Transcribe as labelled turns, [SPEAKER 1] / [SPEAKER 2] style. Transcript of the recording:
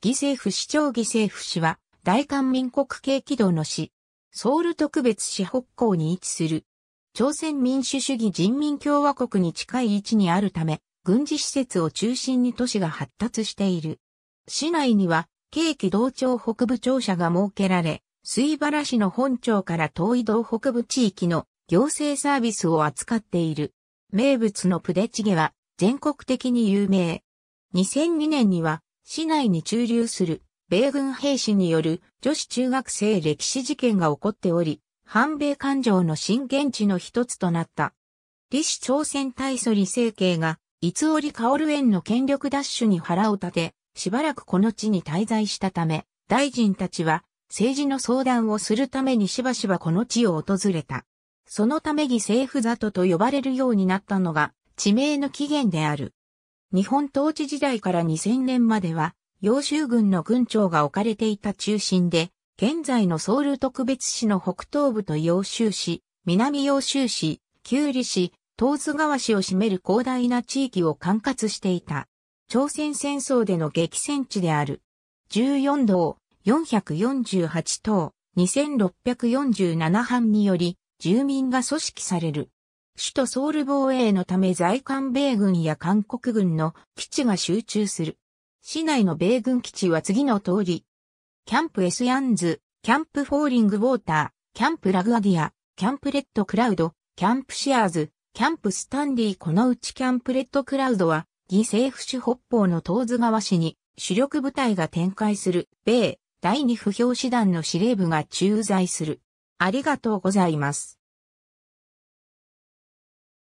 [SPEAKER 1] 犠政府
[SPEAKER 2] 市長犠政府市は、大韓民国軽軌道の市、ソウル特別市北港に位置する、朝鮮民主主義人民共和国に近い位置にあるため、軍事施設を中心に都市が発達している。市内には、京畿道庁北部庁舎が設けられ、水原市の本庁から遠い道北部地域の行政サービスを扱っている。名物のプデチゲは全国的に有名。2002年には市内に駐留する米軍兵士による女子中学生歴史事件が起こっており、反米感情の震源地の一つとなった。李氏朝鮮大祖李政慶が、いつおり薫園の権力奪取に腹を立て、しばらくこの地に滞在したため、大臣たちは政治の相談をするためにしばしばこの地を訪れた。そのために政府里と呼ばれるようになったのが地名の起源である。日本統治時代から2000年までは、洋州軍の軍長が置かれていた中心で、現在のソウル特別市の北東部と洋州市、南洋州市、九里市、東津川市を占める広大な地域を管轄していた。朝鮮戦争での激戦地である。14道、448等、2647班により、住民が組織される。首都ソウル防衛のため在韓米軍や韓国軍の基地が集中する。市内の米軍基地は次の通り。キャンプエスヤンズ、キャンプフォーリングウォーター、キャンプラグアディア、キャンプレッドクラウド、キャンプシアーズ、キャンプスタンリーこのうちキャンプレッドクラウドは、義政府主北方の東津川市に主力部隊が展開する米第二不評師団の司令部が駐在する。ありがとうござ
[SPEAKER 1] います。